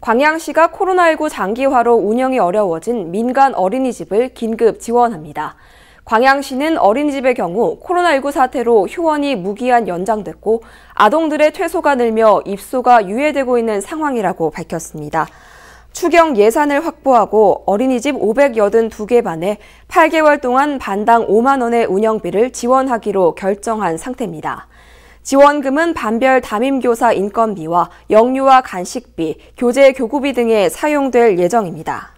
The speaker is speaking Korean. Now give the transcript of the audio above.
광양시가 코로나19 장기화로 운영이 어려워진 민간 어린이집을 긴급 지원합니다. 광양시는 어린이집의 경우 코로나19 사태로 휴원이 무기한 연장됐고 아동들의 퇴소가 늘며 입소가 유예되고 있는 상황이라고 밝혔습니다. 추경 예산을 확보하고 어린이집 582개 반에 8개월 동안 반당 5만 원의 운영비를 지원하기로 결정한 상태입니다. 지원금은 반별 담임교사 인건비와 영유아 간식비, 교재 교구비 등에 사용될 예정입니다.